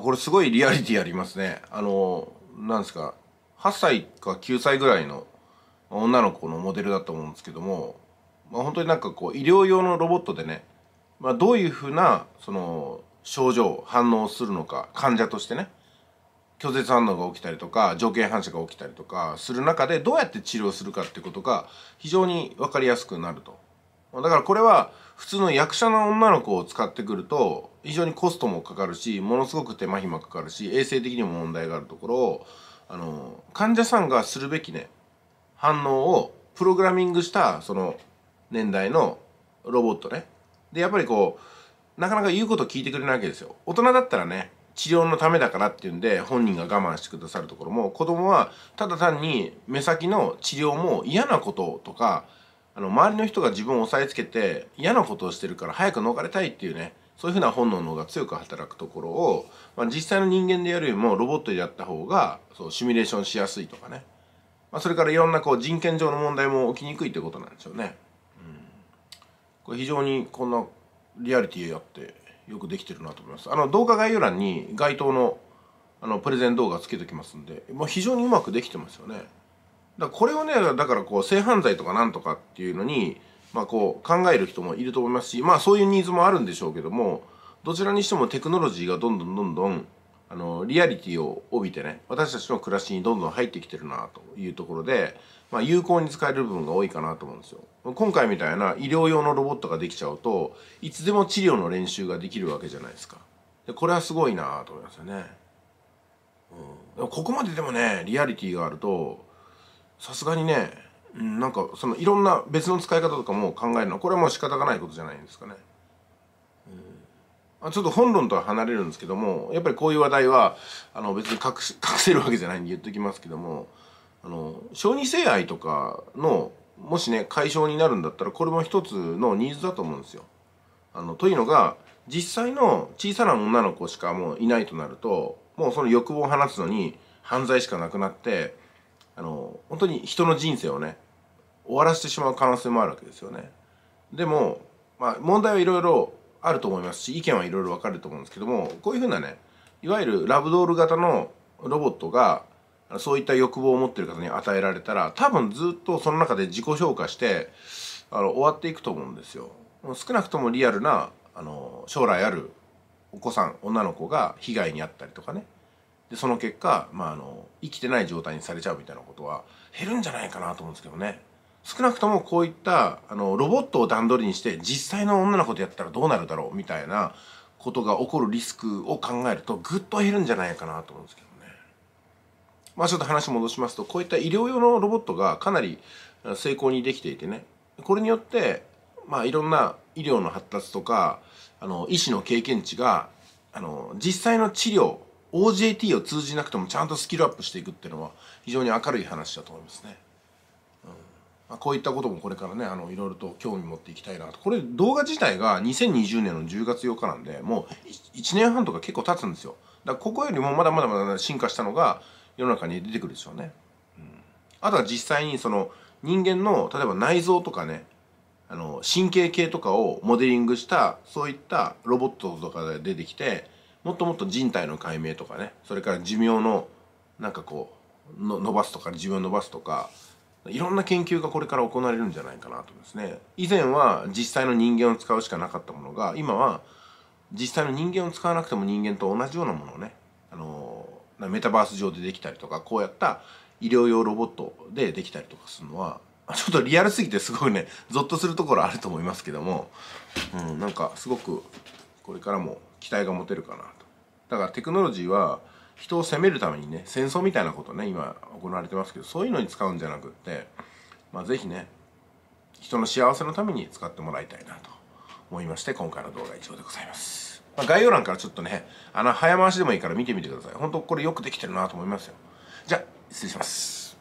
これすごいリアリティありますねあのなんですか8歳か9歳ぐらいの女の子のモデルだと思うんですけども、まあ、本当になんかこう医療用のロボットでね、まあ、どういうふうなその症状反応するのか患者としてね拒絶反応が起きたりとか条件反射が起きたりとかする中でどうやって治療するかってことが非常に分かりやすくなるとだからこれは普通の役者の女の子を使ってくると非常にコストもかかるしものすごく手間暇かかるし衛生的にも問題があるところをあの患者さんがするべきね反応をプログラミングしたその年代のロボットねでやっぱりこうなかなか言うこと聞いてくれないわけですよ大人だったらね治療のためだからっていうんで本人が我慢してくださるところも子供はただ単に目先の治療も嫌なこととかあの周りの人が自分を押さえつけて嫌なことをしてるから早く逃れたいっていうねそういうふうな本能の方が強く働くところを、まあ、実際の人間でやるよりもロボットでやった方がそうシミュレーションしやすいとかね、まあ、それからいろんなこう人権上の問題も起きにくいってことなんですよね。うん、これ非常にこんなリアリティやってよくできてるなと思います。あの動画概要欄に該当のあのプレゼン動画つけときますんで、もう非常にうまくできてますよね。だこれをねだからこう性犯罪とかなんとかっていうのに、まあ、こう考える人もいると思いますし、まあ、そういうニーズもあるんでしょうけどもどちらにしてもテクノロジーがどんどんどんどんあのリアリティを帯びてね私たちの暮らしにどんどん入ってきてるなというところで、まあ、有効に使える部分が多いかなと思うんですよ。今回みたいな医療用のロボットができちゃうといつでも治療の練習ができるわけじゃないですか。でこれはすごいなと思いますよね。うん、ここまででもねリアリティがあるとさすがにねなんかそのいろんな別の使い方とかも考えるのはこれはもう仕方がないことじゃないんですかね。ちょっと本論とは離れるんですけどもやっぱりこういう話題はあの別に隠せるわけじゃないんで言っときますけどもあの小児性愛とかのもしね解消になるんだったらこれも一つのニーズだと思うんですよ。あのというのが実際の小さな女の子しかもういないとなるともうその欲望を放つのに犯罪しかなくなってあの本当に人の人生をね終わらせてしまう可能性もあるわけですよね。でも、まあ、問題はいろいろあると思いますし意見はいろいろ分かると思うんですけどもこういうふうなねいわゆるラブドール型のロボットがそういった欲望を持ってる方に与えられたら多分ずっとその中で自己評価してあの終わっていくと思うんですよ。少なくともリアルなあの将来あるお子さん女の子が被害に遭ったりとかねでその結果、まあ、あの生きてない状態にされちゃうみたいなことは減るんじゃないかなと思うんですけどね少なくともこういったあのロボットを段取りにして実際の女の子とやったらどうなるだろうみたいなことが起こるリスクを考えるとぐっと減るんじゃないかなと思うんですけどね。まあちょっと話戻しますとこういった医療用のロボットがかなり成功にできていてねこれによってまあいろんな医療の発達とかあの医師の経験値があの実際の治療 OJT を通じなくてもちゃんとスキルアップしていくっていうのは非常に明るい話だと思いますね。うんまこういったこともこれからねあのいろいろと興味持っていきたいなとこれ動画自体が2020年の10月8日なんでもう1年半とか結構経つんですよだからここよりもまだまだまだ進化したのが世の中に出てくるでしょうね、うん、あとは実際にその人間の例えば内臓とかねあの神経系とかをモデリングしたそういったロボットとかで出てきてもっともっと人体の解明とかねそれから寿命のなんかこうの伸ばすとか寿命を伸ばすとかいろんな研究がこれから行われるんじゃないかなと思いますね以前は実際の人間を使うしかなかったものが今は実際の人間を使わなくても人間と同じようなものをねあのメタバース上でできたりとかこうやった医療用ロボットでできたりとかするのはちょっとリアルすぎてすごいねゾッとするところあると思いますけども、うん、なんかすごくこれからも期待が持てるかなとだからテクノロジーは人を責めるためにね戦争みたいなことね今行われてますけどそういうのに使うんじゃなくってまあ是非ね人の幸せのために使ってもらいたいなと思いまして今回の動画は以上でございます、まあ、概要欄からちょっとねあの早回しでもいいから見てみてくださいほんとこれよくできてるなと思いますよじゃあ失礼します